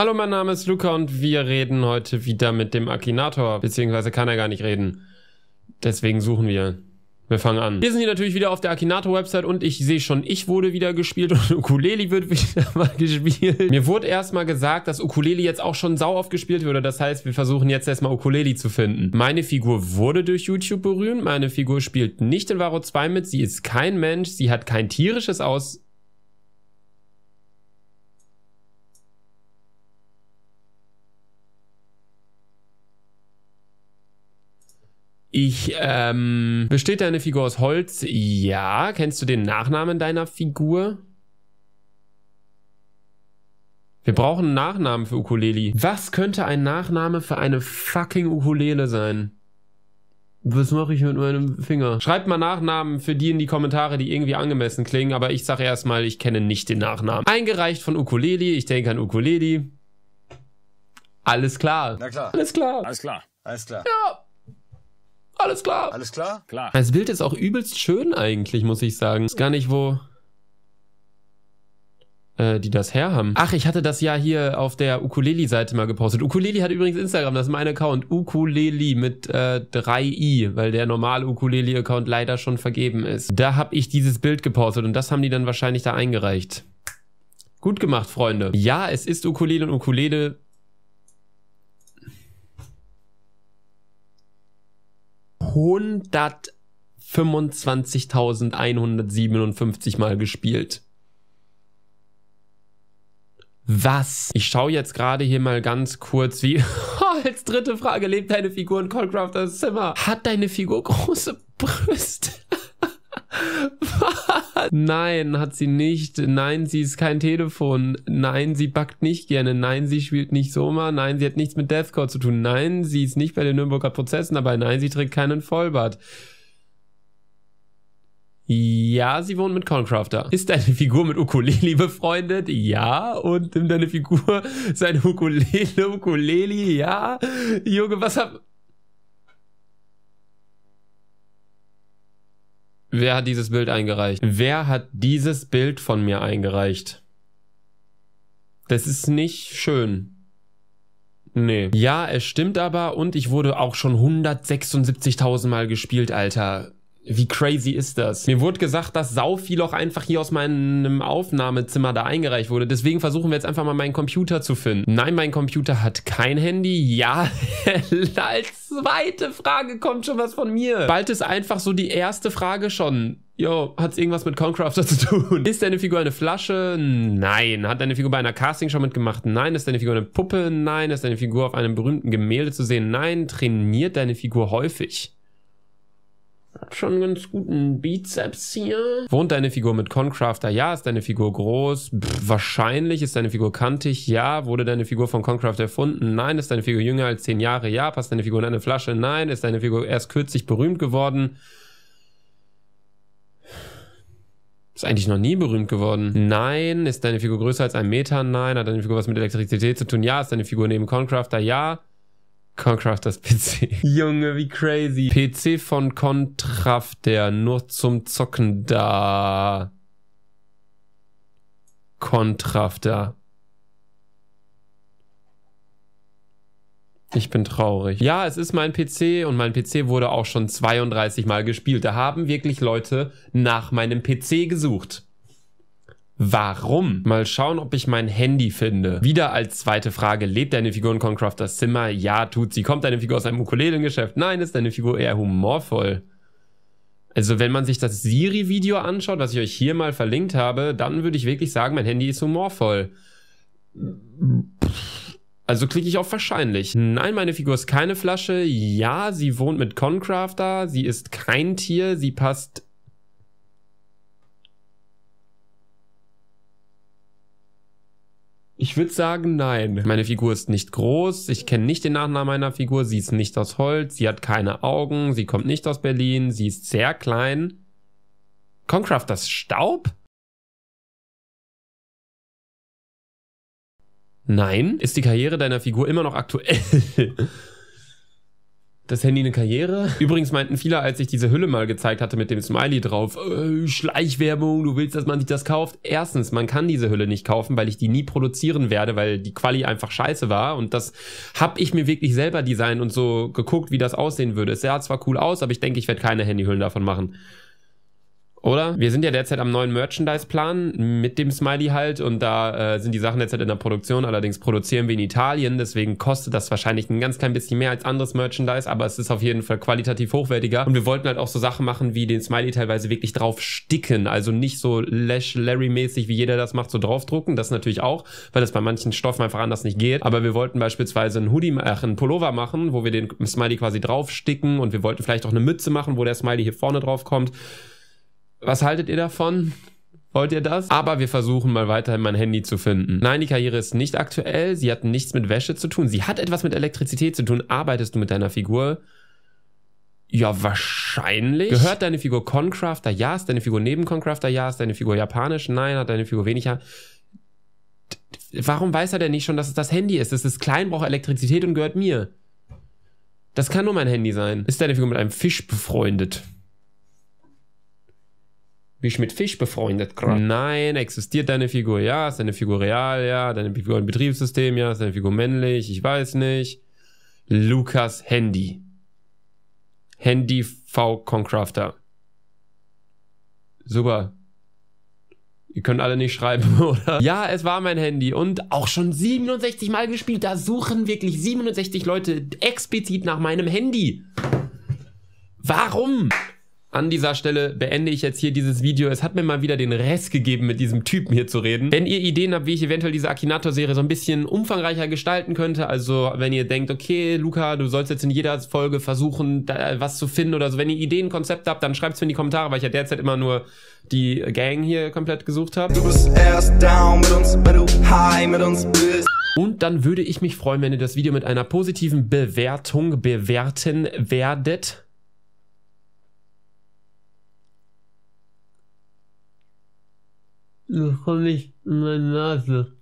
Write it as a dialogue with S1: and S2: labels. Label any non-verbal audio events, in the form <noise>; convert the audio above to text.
S1: Hallo, mein Name ist Luca und wir reden heute wieder mit dem Akinator, beziehungsweise kann er gar nicht reden. Deswegen suchen wir. Wir fangen an. Wir sind hier natürlich wieder auf der Akinator-Website und ich sehe schon, ich wurde wieder gespielt und <laughs> Ukuleli wird wieder mal gespielt. Mir wurde erstmal gesagt, dass Ukuleli jetzt auch schon sau aufgespielt würde. Das heißt, wir versuchen jetzt erstmal Ukuleli zu finden. Meine Figur wurde durch YouTube berühmt. Meine Figur spielt nicht in Varo 2 mit. Sie ist kein Mensch. Sie hat kein tierisches Aus Ich, ähm, besteht deine Figur aus Holz? Ja. Kennst du den Nachnamen deiner Figur? Wir brauchen einen Nachnamen für Ukulele. Was könnte ein Nachname für eine fucking Ukulele sein? Was mache ich mit meinem Finger? Schreibt mal Nachnamen für die in die Kommentare, die irgendwie angemessen klingen, aber ich sage erstmal, ich kenne nicht den Nachnamen. Eingereicht von Ukulele, ich denke an Ukulele. Alles klar. Na klar. Alles klar. Alles klar. Alles klar. Ja. Alles klar. Alles klar? Klar. Das Bild ist auch übelst schön eigentlich, muss ich sagen. Ist gar nicht, wo äh, die das herhaben. Ach, ich hatte das ja hier auf der Ukuleli-Seite mal gepostet. Ukuleli hat übrigens Instagram, das ist mein Account. Ukuleli mit äh, 3i, weil der normale Ukuleli-Account leider schon vergeben ist. Da habe ich dieses Bild gepostet und das haben die dann wahrscheinlich da eingereicht. Gut gemacht, Freunde. Ja, es ist Ukulele und Ukulele 125.157 Mal gespielt. Was? Ich schaue jetzt gerade hier mal ganz kurz, wie... <laughs> Oh, als dritte Frage, lebt deine Figur in Callcrafters Zimmer? Hat deine Figur große Brüste? Nein, hat sie nicht. Nein, sie ist kein Telefon. Nein, sie backt nicht gerne. Nein, sie spielt nicht Soma. Nein, sie hat nichts mit Deathcore zu tun. Nein, sie ist nicht bei den Nürnberger Prozessen dabei. Nein, sie trägt keinen Vollbart. Ja, sie wohnt mit Concrafter. Ist deine Figur mit Ukulele befreundet? Ja. Und nimmt deine Figur seine Ukulele, Ukulele? Ja. Junge, was hab... Wer hat dieses Bild eingereicht? Wer hat dieses Bild von mir eingereicht? Das ist nicht schön. Nee. Ja, es stimmt aber und ich wurde auch schon 176.000 Mal gespielt, Alter. Wie crazy ist das? Mir wurde gesagt, dass sau viel auch einfach hier aus meinem Aufnahmezimmer da eingereicht wurde. Deswegen versuchen wir jetzt einfach mal meinen Computer zu finden. Nein, mein Computer hat kein Handy. Ja, <laughs> als zweite Frage kommt schon was von mir. Bald ist einfach so die erste Frage schon. Jo, hat's irgendwas mit Concrafter zu tun? Ist deine Figur eine Flasche? Nein. Hat deine Figur bei einer Casting schon mitgemacht? Nein. Ist deine Figur eine Puppe? Nein. Ist deine Figur auf einem berühmten Gemälde zu sehen? Nein. Trainiert deine Figur häufig? hat schon einen ganz guten Bizeps hier. Wohnt deine Figur mit Concrafter? Ja. Ist deine Figur groß? Pff, wahrscheinlich. Ist deine Figur kantig? Ja. Wurde deine Figur von Concrafter erfunden? Nein. Ist deine Figur jünger als zehn Jahre? Ja. Passt deine Figur in eine Flasche? Nein. Ist deine Figur erst kürzlich berühmt geworden? Ist eigentlich noch nie berühmt geworden. Nein. Ist deine Figur größer als ein Meter? Nein. Hat deine Figur was mit Elektrizität zu tun? Ja. Ist deine Figur neben Concrafter? Ja. Concrafters PC. <laughs> Junge, wie crazy. PC von Contrafter, nur zum Zocken da. Contrafter. Ich bin traurig. Ja, es ist mein PC und mein PC wurde auch schon 32 Mal gespielt. Da haben wirklich Leute nach meinem PC gesucht. Warum? Mal schauen, ob ich mein Handy finde. Wieder als zweite Frage, lebt deine Figur in Concraft Zimmer? Ja, tut sie. Kommt deine Figur aus einem Ukulelengeschäft? Nein, ist deine Figur eher humorvoll. Also wenn man sich das Siri-Video anschaut, was ich euch hier mal verlinkt habe, dann würde ich wirklich sagen, mein Handy ist humorvoll. Also klicke ich auf wahrscheinlich. Nein, meine Figur ist keine Flasche. Ja, sie wohnt mit Concrafter. Sie ist kein Tier. Sie passt Ich würde sagen, nein. Meine Figur ist nicht groß. Ich kenne nicht den Nachnamen meiner Figur. Sie ist nicht aus Holz. Sie hat keine Augen. Sie kommt nicht aus Berlin. Sie ist sehr klein. Concraft, das Staub? Nein. Ist die Karriere deiner Figur immer noch aktuell? <laughs> das Handy eine Karriere? Übrigens meinten viele, als ich diese Hülle mal gezeigt hatte mit dem Smiley drauf, äh, Schleichwerbung, du willst, dass man sich das kauft. Erstens, man kann diese Hülle nicht kaufen, weil ich die nie produzieren werde, weil die Quali einfach scheiße war und das habe ich mir wirklich selber designt und so geguckt, wie das aussehen würde. Es sah zwar cool aus, aber ich denke, ich werde keine Handyhüllen davon machen oder? Wir sind ja derzeit am neuen Merchandise-Plan mit dem Smiley halt und da äh, sind die Sachen derzeit in der Produktion. Allerdings produzieren wir in Italien, deswegen kostet das wahrscheinlich ein ganz klein bisschen mehr als anderes Merchandise, aber es ist auf jeden Fall qualitativ hochwertiger. Und wir wollten halt auch so Sachen machen, wie den Smiley teilweise wirklich drauf sticken, also nicht so Lash Larry-mäßig, wie jeder das macht, so draufdrucken. Das natürlich auch, weil das bei manchen Stoffen einfach anders nicht geht. Aber wir wollten beispielsweise ein Hoodie, äh, ein Pullover machen, wo wir den Smiley quasi draufsticken und wir wollten vielleicht auch eine Mütze machen, wo der Smiley hier vorne drauf kommt. Was haltet ihr davon? Wollt ihr das? Aber wir versuchen mal weiterhin mein Handy zu finden. Nein, die Karriere ist nicht aktuell. Sie hat nichts mit Wäsche zu tun. Sie hat etwas mit Elektrizität zu tun. Arbeitest du mit deiner Figur? Ja, wahrscheinlich. Gehört deine Figur Concrafter? Ja. Ist deine Figur neben Concrafter? Ja. Ist deine Figur japanisch? Nein. Hat deine Figur weniger? Warum weiß er denn nicht schon, dass es das Handy ist? Es ist klein, braucht Elektrizität und gehört mir. Das kann nur mein Handy sein. Ist deine Figur mit einem Fisch befreundet? Bin ich mit Fisch befreundet gerade? Nein, existiert deine Figur? Ja, ist deine Figur real? Ja, deine Figur ein Betriebssystem? Ja, ist deine Figur männlich? Ich weiß nicht. Lukas Handy. Handy V Concrafter. Super. Ihr könnt alle nicht schreiben, <laughs> oder? Ja, es war mein Handy und auch schon 67 Mal gespielt. Da suchen wirklich 67 Leute explizit nach meinem Handy. Warum? an dieser Stelle beende ich jetzt hier dieses Video. Es hat mir mal wieder den Rest gegeben, mit diesem Typen hier zu reden. Wenn ihr Ideen habt, wie ich eventuell diese Akinator-Serie so ein bisschen umfangreicher gestalten könnte, also wenn ihr denkt, okay, Luca, du sollst jetzt in jeder Folge versuchen, da äh, was zu finden oder so, wenn ihr Ideen, Konzepte habt, dann schreibt es mir in die Kommentare, weil ich ja derzeit immer nur die Gang hier komplett gesucht habe. Du bist erst down mit uns, weil du high mit uns bist. Und dann würde ich mich freuen, wenn ihr das Video mit einer positiven Bewertung bewerten werdet. komme ich in meine Nase.